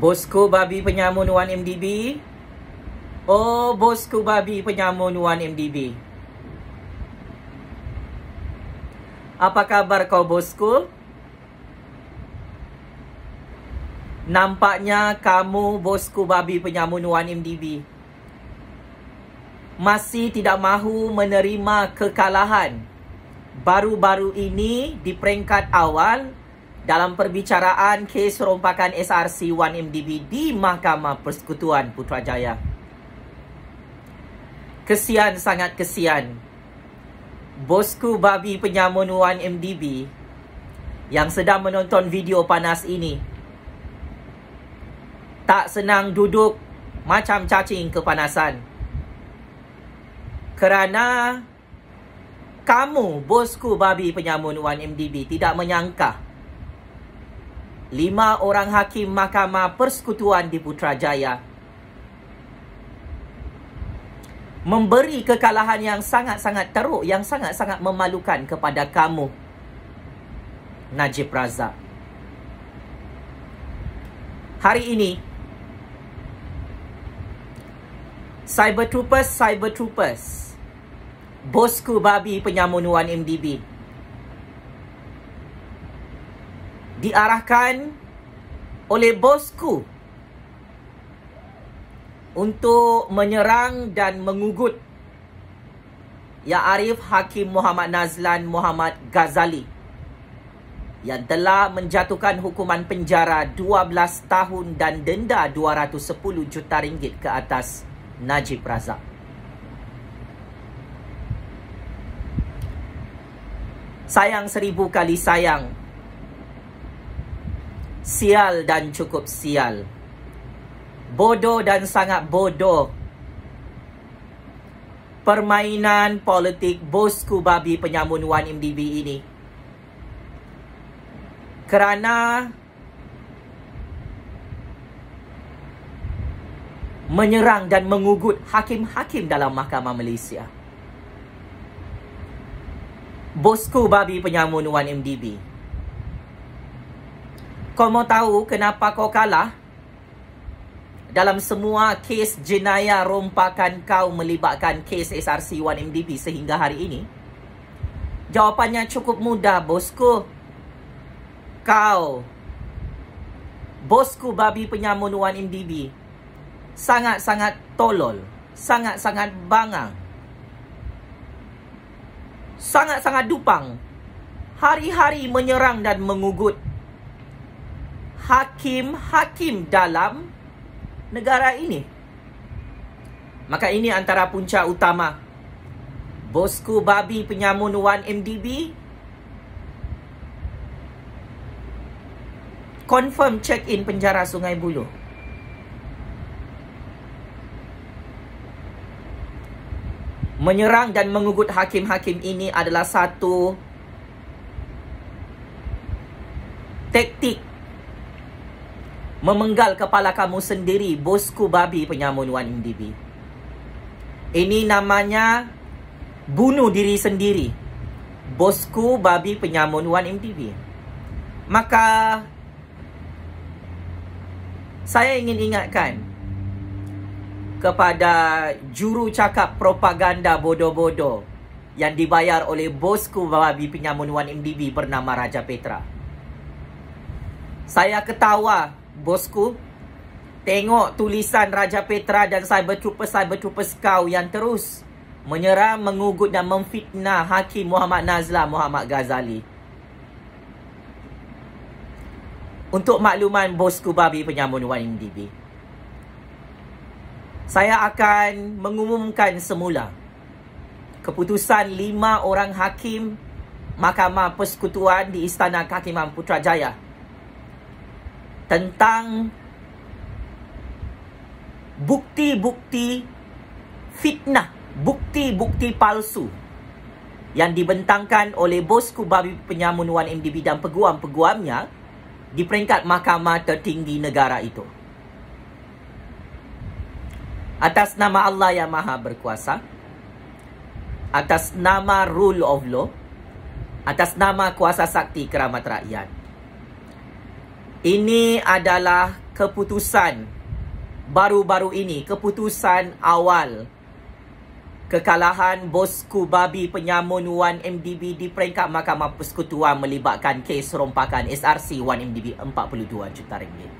Bosku babi penyamun 1MDB Oh bosku babi penyamun 1MDB Apa kabar kau bosku? Nampaknya kamu bosku babi penyamun 1MDB Masih tidak mahu menerima kekalahan Baru-baru ini di peringkat awal dalam perbicaraan kes rompakan SRC 1MDB di Mahkamah Persekutuan Putrajaya. Kesian sangat kesian. Bosku babi penyamun 1MDB yang sedang menonton video panas ini tak senang duduk macam cacing kepanasan. Kerana kamu bosku babi penyamun 1MDB tidak menyangka lima orang hakim Mahkamah Persekutuan di Putrajaya memberi kekalahan yang sangat-sangat teruk, yang sangat-sangat memalukan kepada kamu, Najib Razak. Hari ini, Cyber Troopers, Cyber Troopers, Bosku Babi Penyamunuan MDB, diarahkan oleh bosku untuk menyerang dan mengugut Ya Arif Hakim Muhammad Nazlan Muhammad Ghazali yang telah menjatuhkan hukuman penjara 12 tahun dan denda 210 juta ringgit ke atas Najib Razak. Sayang seribu kali sayang, sial dan cukup sial. Bodoh dan sangat bodoh. Permainan politik bosku babi penyamun 1MDB ini. Kerana menyerang dan mengugut hakim-hakim dalam mahkamah Malaysia. Bosku babi penyamun 1MDB kau mau tahu kenapa kau kalah? Dalam semua kes jenayah rompakan kau melibatkan kes SRC 1MDB sehingga hari ini? Jawapannya cukup mudah, bosku. Kau, bosku babi penyamun 1MDB, sangat-sangat tolol, sangat-sangat bangang, sangat-sangat dupang, hari-hari menyerang dan mengugut hakim-hakim dalam negara ini. Maka ini antara punca utama. Bosku babi penyamun 1MDB. Confirm check-in penjara Sungai Buloh. Menyerang dan mengugut hakim-hakim ini adalah satu taktik memenggal kepala kamu sendiri, bosku babi penyamun wan indibi. Ini namanya bunuh diri sendiri. Bosku babi penyamun wan indibi. Maka saya ingin ingatkan kepada juru cakap propaganda bodoh-bodoh yang dibayar oleh bosku babi penyamun wan indibi bernama Raja Petra. Saya ketawa bosku. Tengok tulisan Raja Petra dan Cyber Trooper-Cyber Troopers kau yang terus menyerang, mengugut dan memfitnah Hakim Muhammad Nazla Muhammad Ghazali. Untuk makluman bosku babi penyambun 1MDB. Saya akan mengumumkan semula keputusan lima orang hakim Mahkamah Persekutuan di Istana Kehakiman Putrajaya. Jaya tentang bukti-bukti fitnah, bukti-bukti palsu yang dibentangkan oleh bos babi penyamun 1MDB dan peguam-peguamnya di peringkat mahkamah tertinggi negara itu. Atas nama Allah yang maha berkuasa, atas nama rule of law, atas nama kuasa sakti keramat rakyat, ini adalah keputusan baru-baru ini, keputusan awal kekalahan bosku babi penyamun 1MDB di peringkat Mahkamah Persekutuan melibatkan kes rompakan SRC 1MDB 42 juta ringgit.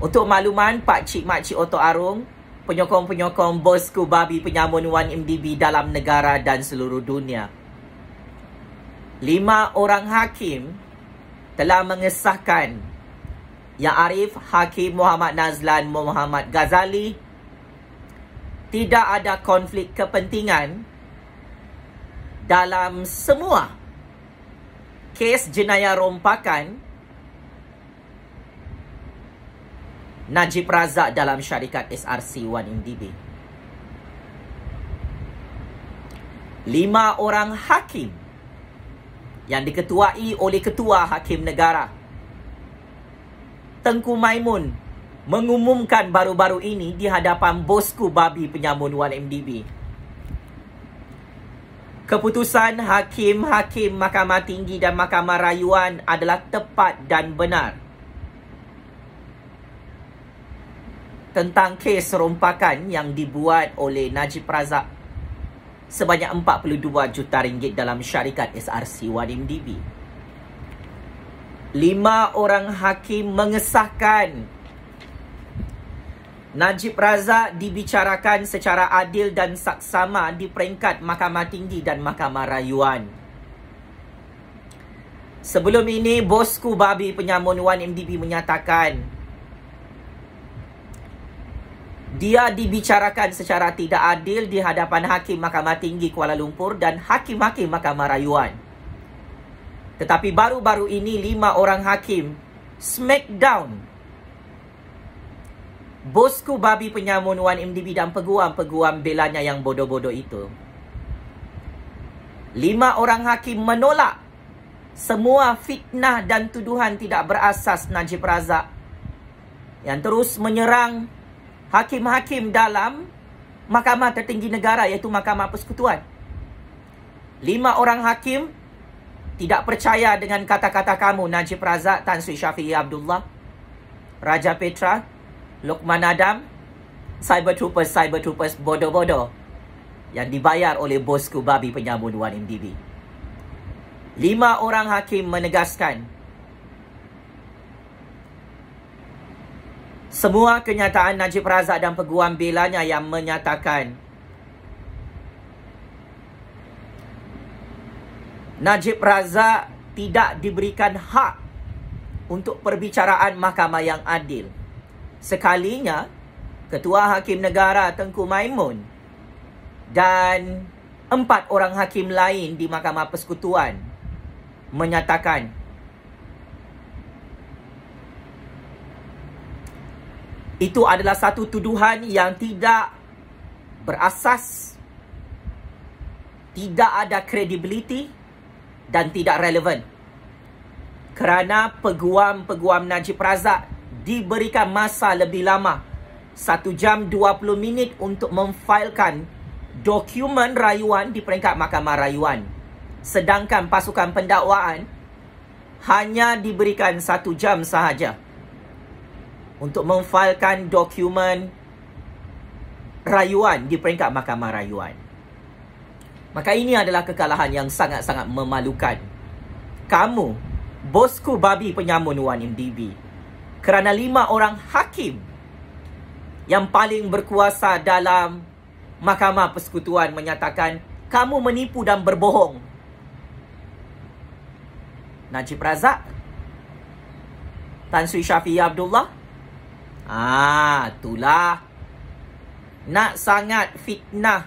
Untuk makluman Pak Cik Mak Cik Otto Arung, penyokong-penyokong bosku babi penyamun 1MDB dalam negara dan seluruh dunia. Lima orang hakim telah mengesahkan yang Arif Hakim Muhammad Nazlan Muhammad Ghazali tidak ada konflik kepentingan dalam semua kes jenayah rompakan Najib Razak dalam syarikat SRC 1MDB. Lima orang hakim yang diketuai oleh Ketua Hakim Negara. Tengku Maimun mengumumkan baru-baru ini di hadapan bosku babi penyambun 1MDB. Keputusan Hakim-Hakim Mahkamah Tinggi dan Mahkamah Rayuan adalah tepat dan benar. Tentang kes rompakan yang dibuat oleh Najib Razak sebanyak 42 juta ringgit dalam syarikat SRC OneMDB. Lima orang hakim mengesahkan Najib Razak dibicarakan secara adil dan saksama di peringkat Mahkamah Tinggi dan Mahkamah Rayuan. Sebelum ini, bosku babi penyamun 1MDB menyatakan dia dibicarakan secara tidak adil di hadapan Hakim Mahkamah Tinggi Kuala Lumpur dan Hakim-Hakim Mahkamah Rayuan. Tetapi baru-baru ini lima orang hakim Smackdown bosku babi penyamun 1MDB dan peguam-peguam belanya yang bodoh-bodoh itu. Lima orang hakim menolak semua fitnah dan tuduhan tidak berasas Najib Razak yang terus menyerang hakim-hakim dalam mahkamah tertinggi negara iaitu mahkamah persekutuan. Lima orang hakim tidak percaya dengan kata-kata kamu Najib Razak, Tan Sri Syafiq Abdullah, Raja Petra, Lokman Adam, Cyber Troopers, Cyber Troopers bodoh-bodoh yang dibayar oleh bosku babi penyambung 1MDB. Lima orang hakim menegaskan semua kenyataan Najib Razak dan peguam belanya yang menyatakan Najib Razak tidak diberikan hak untuk perbicaraan mahkamah yang adil. Sekalinya, Ketua Hakim Negara Tengku Maimun dan empat orang hakim lain di Mahkamah Persekutuan menyatakan Itu adalah satu tuduhan yang tidak berasas, tidak ada kredibiliti dan tidak relevan. Kerana peguam-peguam Najib Razak diberikan masa lebih lama, satu jam dua puluh minit untuk memfailkan dokumen rayuan di peringkat mahkamah rayuan. Sedangkan pasukan pendakwaan hanya diberikan satu jam sahaja untuk memfailkan dokumen rayuan di peringkat mahkamah rayuan. Maka ini adalah kekalahan yang sangat-sangat memalukan. Kamu, bosku babi penyamun 1MDB. Kerana lima orang hakim yang paling berkuasa dalam mahkamah persekutuan menyatakan kamu menipu dan berbohong. Najib Razak, Tan Sri Syafiq Abdullah, Ah, itulah. Nak sangat fitnah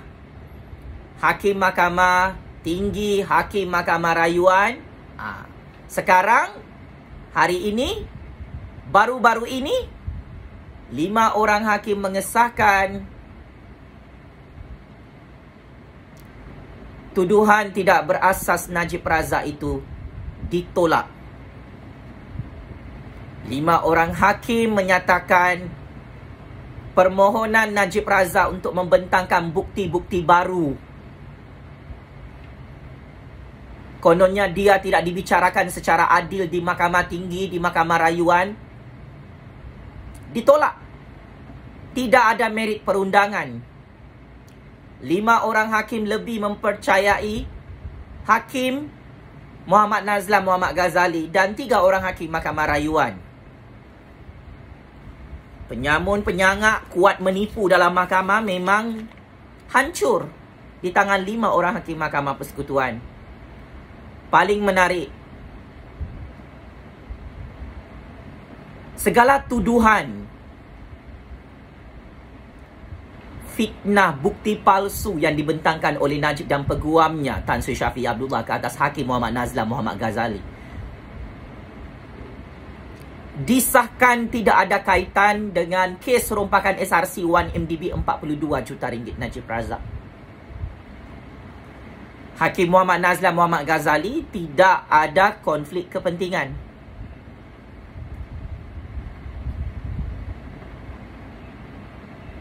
Hakim Mahkamah Tinggi Hakim Mahkamah Rayuan. Ah, sekarang hari ini baru-baru ini lima orang hakim mengesahkan tuduhan tidak berasas Najib Razak itu ditolak. Lima orang hakim menyatakan permohonan Najib Razak untuk membentangkan bukti-bukti baru. Kononnya dia tidak dibicarakan secara adil di Mahkamah Tinggi, di Mahkamah Rayuan. Ditolak. Tidak ada merit perundangan. Lima orang hakim lebih mempercayai Hakim Muhammad Nazlan Muhammad Ghazali dan tiga orang hakim Mahkamah Rayuan. Penyamun penyangak kuat menipu dalam mahkamah memang hancur di tangan lima orang hakim mahkamah persekutuan. Paling menarik. Segala tuduhan. Fitnah bukti palsu yang dibentangkan oleh Najib dan peguamnya Tan Sri Syafiq Abdullah ke atas Hakim Muhammad Nazlan Muhammad Ghazali disahkan tidak ada kaitan dengan kes rompakan SRC 1MDB 42 juta ringgit Najib Razak. Hakim Muhammad Nazlan Muhammad Ghazali tidak ada konflik kepentingan.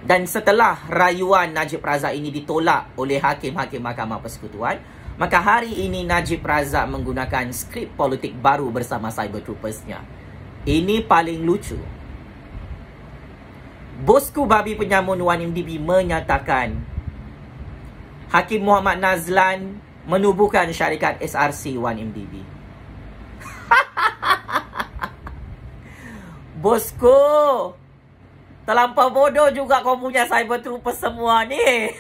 Dan setelah rayuan Najib Razak ini ditolak oleh Hakim-Hakim Mahkamah Persekutuan, maka hari ini Najib Razak menggunakan skrip politik baru bersama cyber troopersnya. Ini paling lucu. Bosku babi penyamun 1MDB menyatakan Hakim Muhammad Nazlan menubuhkan syarikat SRC 1MDB. Bosku, terlampau bodoh juga kau punya cyber trooper semua ni.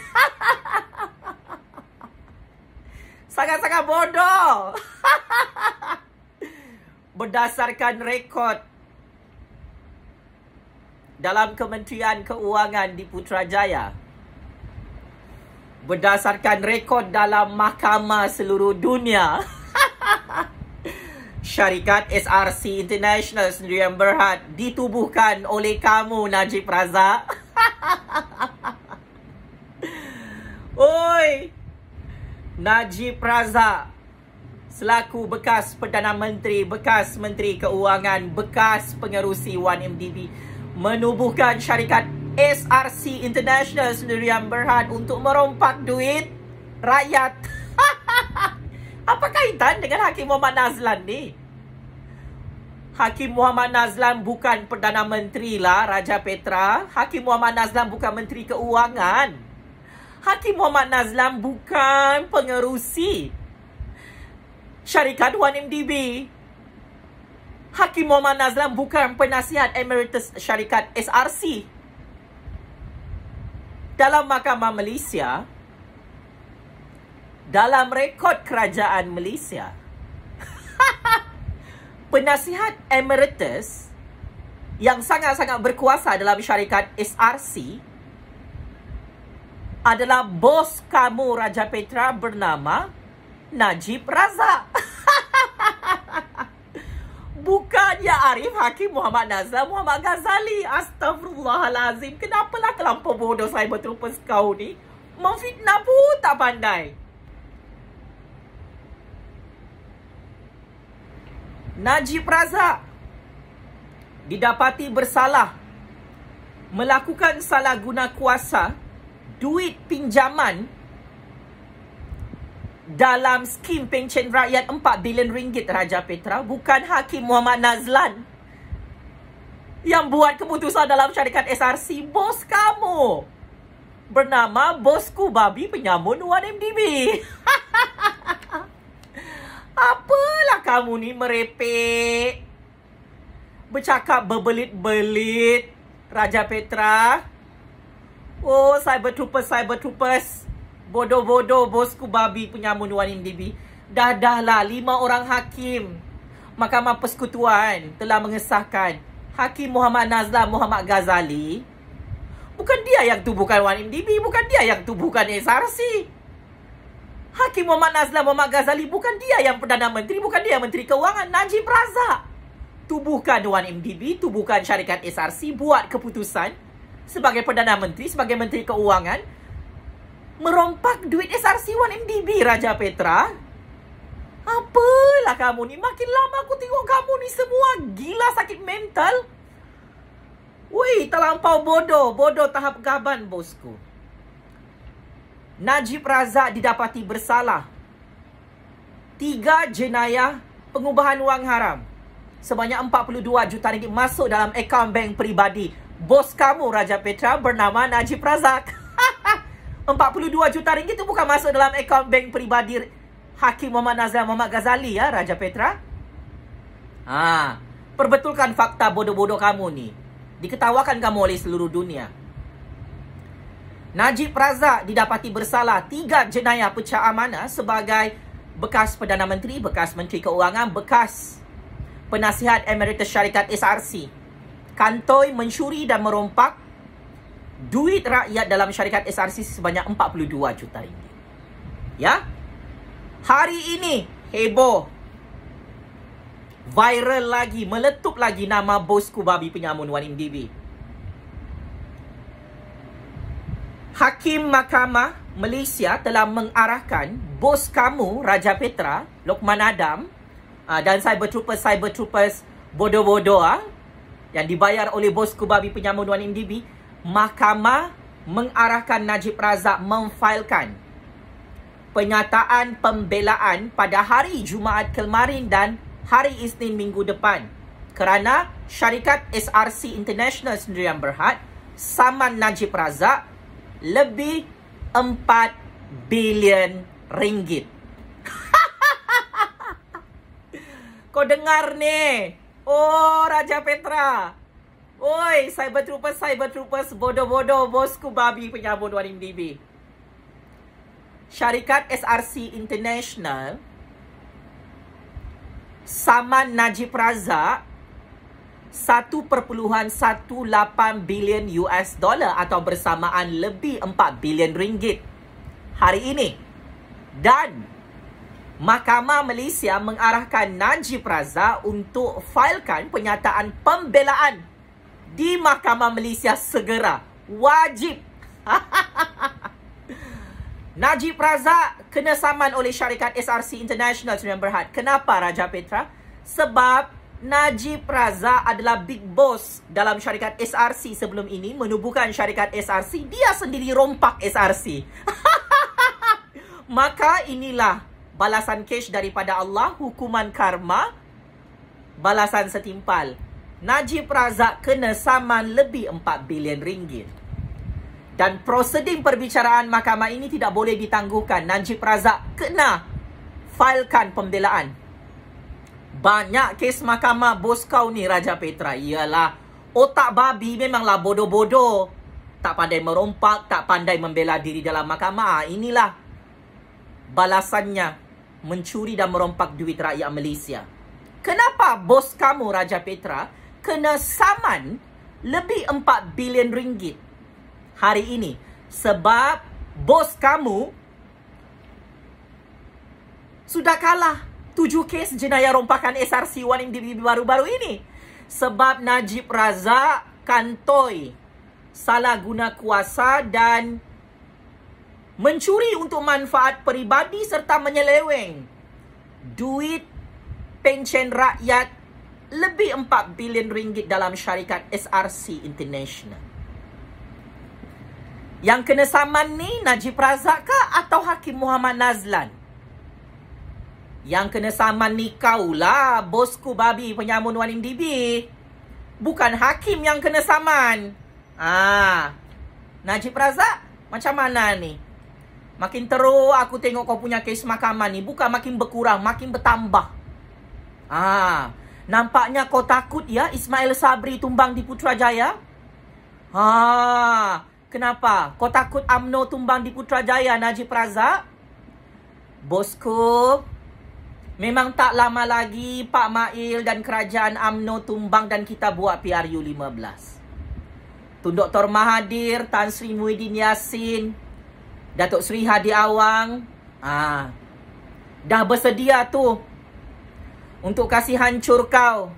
Sangat-sangat bodoh. berdasarkan rekod dalam Kementerian Keuangan di Putrajaya berdasarkan rekod dalam mahkamah seluruh dunia syarikat SRC International sendiri yang berhad ditubuhkan oleh kamu Najib Razak oi Najib Razak selaku bekas Perdana Menteri, bekas Menteri Keuangan, bekas pengerusi 1MDB menubuhkan syarikat SRC International sendiri yang berhad untuk merompak duit rakyat. Apa kaitan dengan Hakim Muhammad Nazlan ni? Hakim Muhammad Nazlan bukan Perdana Menteri lah, Raja Petra. Hakim Muhammad Nazlan bukan Menteri Keuangan. Hakim Muhammad Nazlan bukan pengerusi syarikat 1MDB. Hakim Muhammad Nazlan bukan penasihat Emeritus Syarikat SRC. Dalam Mahkamah Malaysia, dalam rekod kerajaan Malaysia, penasihat Emeritus yang sangat-sangat berkuasa dalam syarikat SRC adalah bos kamu Raja Petra bernama Najib Razak. bukan ya Arif Hakim Muhammad Nazlan Muhammad Ghazali. Astagfirullahalazim. lah kelampau bodoh saya troopers kau ni. Memfitnah pun tak pandai. Najib Razak didapati bersalah melakukan salah guna kuasa duit pinjaman dalam skim pencen rakyat 4 bilion ringgit Raja Petra bukan Hakim Muhammad Nazlan yang buat keputusan dalam syarikat SRC bos kamu bernama bosku babi penyamun 1MDB apalah kamu ni merepek bercakap berbelit-belit Raja Petra oh cyber troopers cyber troopers Bodoh-bodoh bosku babi penyamun Wan MDB. lah lima orang hakim Mahkamah Persekutuan telah mengesahkan Hakim Muhammad Nazla Muhammad Ghazali. Bukan dia yang tubuhkan Wan MDB. Bukan dia yang tubuhkan SRC. Hakim Muhammad Nazla Muhammad Ghazali bukan dia yang Perdana Menteri. Bukan dia yang Menteri Keuangan Najib Razak. Tubuhkan Wan MDB, tubuhkan syarikat SRC buat keputusan sebagai Perdana Menteri, sebagai Menteri Keuangan merompak duit SRC 1MDB Raja Petra. Apalah kamu ni? Makin lama aku tengok kamu ni semua gila sakit mental. Wuih, terlampau bodoh. Bodoh tahap gaban bosku. Najib Razak didapati bersalah. Tiga jenayah pengubahan wang haram. Sebanyak 42 juta ringgit masuk dalam akaun bank peribadi. Bos kamu Raja Petra bernama Najib Razak. 42 juta ringgit tu bukan masuk dalam akaun bank peribadi Hakim Muhammad Nazlan Muhammad Ghazali ya Raja Petra. Ha, perbetulkan fakta bodoh-bodoh kamu ni. Diketawakan kamu oleh seluruh dunia. Najib Razak didapati bersalah tiga jenayah pecah amanah sebagai bekas Perdana Menteri, bekas Menteri Keuangan, bekas penasihat Emeritus Syarikat SRC. Kantoi mencuri dan merompak duit rakyat dalam syarikat SRC sebanyak 42 juta ringgit. Ya? Hari ini heboh. Viral lagi, meletup lagi nama bosku babi penyamun Wan MDB. Hakim Mahkamah Malaysia telah mengarahkan bos kamu Raja Petra, Lokman Adam ah, dan cyber troopers cyber troopers bodoh-bodoh ah, yang dibayar oleh bosku babi penyamun Wan MDB mahkamah mengarahkan Najib Razak memfailkan penyataan pembelaan pada hari Jumaat kemarin dan hari Isnin minggu depan kerana syarikat SRC International sendiri yang berhad saman Najib Razak lebih 4 bilion ringgit. Kau dengar ni. Oh Raja Petra. Oi, cyber trooper, cyber trooper, bodoh-bodoh, bosku babi punya bodoh 2MDB. Syarikat SRC International, saman Najib Razak, 1.18 bilion US dollar atau bersamaan lebih 4 bilion ringgit hari ini. Dan Mahkamah Malaysia mengarahkan Najib Razak untuk failkan penyataan pembelaan di Mahkamah Malaysia segera. Wajib. Najib Razak kena saman oleh syarikat SRC International Sdn Berhad. Kenapa Raja Petra? Sebab Najib Razak adalah big boss dalam syarikat SRC sebelum ini. Menubuhkan syarikat SRC, dia sendiri rompak SRC. Maka inilah balasan cash daripada Allah, hukuman karma, balasan setimpal. Najib Razak kena saman lebih 4 bilion ringgit. Dan proseding perbicaraan mahkamah ini tidak boleh ditangguhkan. Najib Razak kena failkan pembelaan. Banyak kes mahkamah bos kau ni Raja Petra. Iyalah otak babi memanglah bodoh-bodoh. Tak pandai merompak, tak pandai membela diri dalam mahkamah. Ah, inilah balasannya mencuri dan merompak duit rakyat Malaysia. Kenapa bos kamu Raja Petra kena saman lebih 4 bilion ringgit hari ini sebab bos kamu sudah kalah tujuh kes jenayah rompakan SRC1 yang baru-baru ini. Sebab Najib Razak kantoi salah guna kuasa dan mencuri untuk manfaat peribadi serta menyeleweng duit pencen rakyat lebih 4 bilion ringgit dalam syarikat SRC International. Yang kena saman ni Najib Razak ke atau Hakim Muhammad Nazlan? Yang kena saman ni kaulah bosku babi penyamun 1MDB. Bukan Hakim yang kena saman. Ah, Najib Razak macam mana ni? Makin teruk aku tengok kau punya kes mahkamah ni. Bukan makin berkurang, makin bertambah. Ah, Nampaknya kau takut ya Ismail Sabri tumbang di Putrajaya? Ha, kenapa? Kau takut Amno tumbang di Putrajaya Najib Razak? Bosku, memang tak lama lagi Pak Mail dan kerajaan Amno tumbang dan kita buat PRU 15. Tun Dr. Mahathir, Tan Sri Muhyiddin Yassin, Datuk Sri Hadi Awang, ha, dah bersedia tu untuk kasih hancur kau.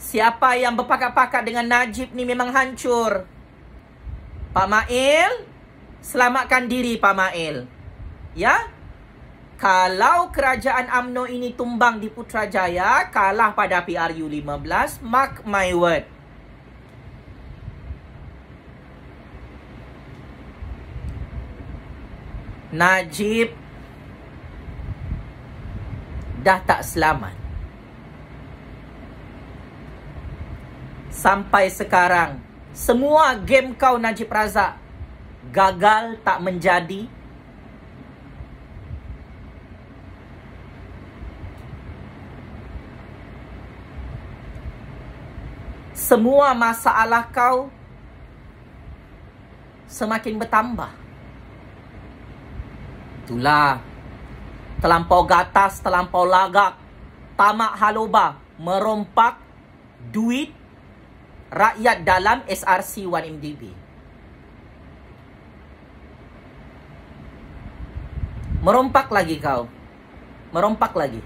Siapa yang berpakat-pakat dengan Najib ni memang hancur. Pak Mail, selamatkan diri Pak Mail. Ya? Kalau kerajaan AMNO ini tumbang di Putrajaya, kalah pada PRU 15, mark my word. Najib dah tak selamat. Sampai sekarang, semua game kau Najib Razak gagal tak menjadi. Semua masalah kau semakin bertambah. Itulah terlampau gatas, terlampau lagak, tamak haloba, merompak duit rakyat dalam SRC 1MDB. Merompak lagi kau. Merompak lagi.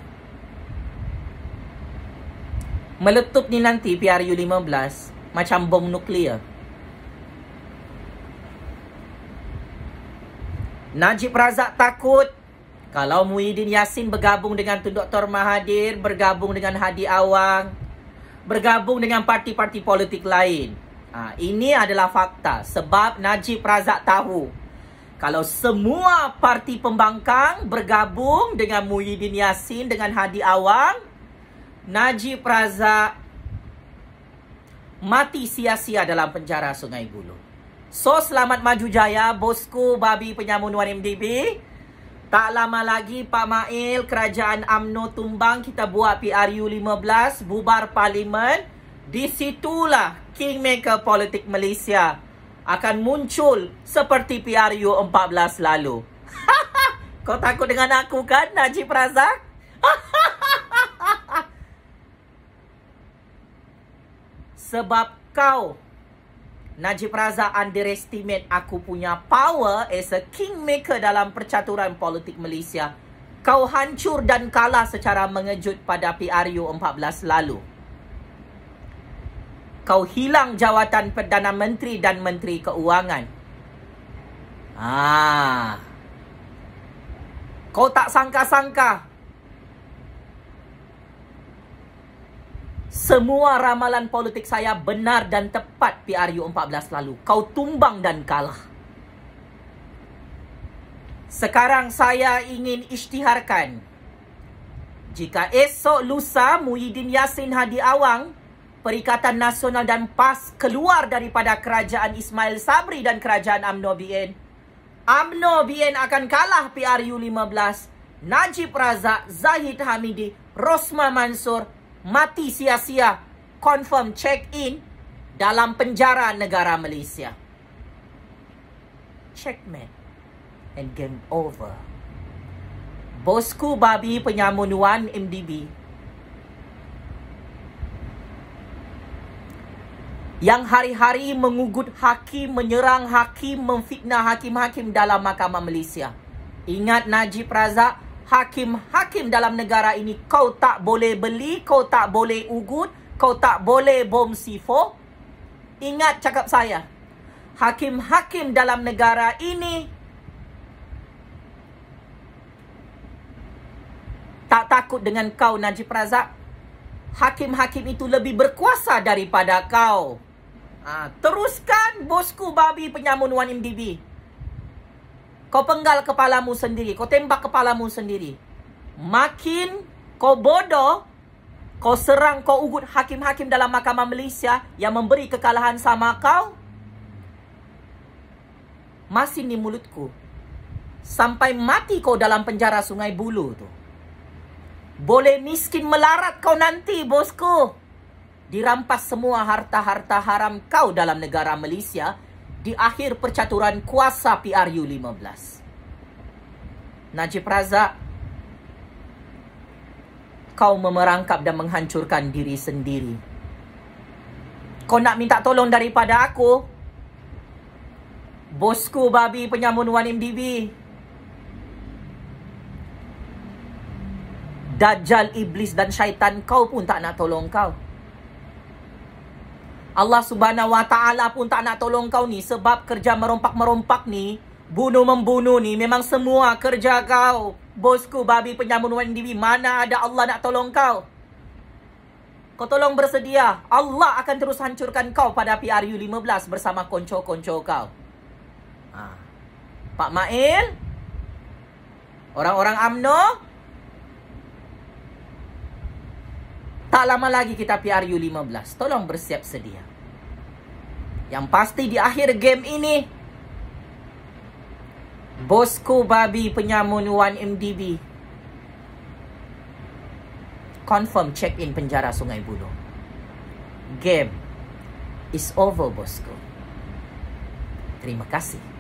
Meletup ni nanti PRU 15 macam bom nuklear. Najib Razak takut kalau Muhyiddin Yassin bergabung dengan Tun Dr. Mahathir, bergabung dengan Hadi Awang, bergabung dengan parti-parti politik lain. Ha, ini adalah fakta sebab Najib Razak tahu. Kalau semua parti pembangkang bergabung dengan Muhyiddin Yassin, dengan Hadi Awang, Najib Razak mati sia-sia dalam penjara Sungai Buloh. So selamat maju jaya bosku babi penyamun 1MDB. Tak lama lagi Pak Mail kerajaan AMNO tumbang kita buat PRU 15 bubar parlimen. Di situlah kingmaker politik Malaysia akan muncul seperti PRU 14 lalu. Kau takut dengan aku kan Najib Razak? Sebab kau Najib Razak underestimate aku punya power as a kingmaker dalam percaturan politik Malaysia. Kau hancur dan kalah secara mengejut pada PRU 14 lalu. Kau hilang jawatan Perdana Menteri dan Menteri Keuangan. Ah. Kau tak sangka-sangka Semua ramalan politik saya benar dan tepat PRU 14 lalu. Kau tumbang dan kalah. Sekarang saya ingin isytiharkan. Jika esok lusa Muhyiddin Yassin Hadi Awang, Perikatan Nasional dan PAS keluar daripada kerajaan Ismail Sabri dan kerajaan UMNO BN, UMNO BN akan kalah PRU 15, Najib Razak, Zahid Hamidi, Rosma Mansur, mati sia-sia confirm check in dalam penjara negara Malaysia. Check me and game over. Bosku babi penyamun Wan MDB. Yang hari-hari mengugut hakim, menyerang hakim, memfitnah hakim-hakim dalam mahkamah Malaysia. Ingat Najib Razak? hakim-hakim dalam negara ini kau tak boleh beli, kau tak boleh ugut, kau tak boleh bom sifo. Ingat cakap saya. Hakim-hakim dalam negara ini tak takut dengan kau Najib Razak. Hakim-hakim itu lebih berkuasa daripada kau. Ha, teruskan bosku babi penyamun 1MDB. Kau penggal kepalamu sendiri. Kau tembak kepalamu sendiri. Makin kau bodoh, kau serang, kau ugut hakim-hakim dalam mahkamah Malaysia yang memberi kekalahan sama kau. Masih ni mulutku. Sampai mati kau dalam penjara sungai bulu tu. Boleh miskin melarat kau nanti bosku. Dirampas semua harta-harta haram kau dalam negara Malaysia. Malaysia di akhir percaturan kuasa PRU 15. Najib Razak, kau memerangkap dan menghancurkan diri sendiri. Kau nak minta tolong daripada aku? Bosku babi penyambun wanim dibi, Dajjal, iblis dan syaitan kau pun tak nak tolong kau. Allah subhanahu wa ta'ala pun tak nak tolong kau ni sebab kerja merompak-merompak ni, bunuh-membunuh ni memang semua kerja kau. Bosku babi penyambun diri mana ada Allah nak tolong kau? Kau tolong bersedia. Allah akan terus hancurkan kau pada PRU 15 bersama konco-konco kau. Ha. Pak Mail, orang-orang AMNO, tak lama lagi kita PRU 15. Tolong bersiap sedia. Yang pasti di akhir game ini Bosku babi penyamun 1MDB Confirm check in penjara Sungai Buloh Game is over bosku Terima kasih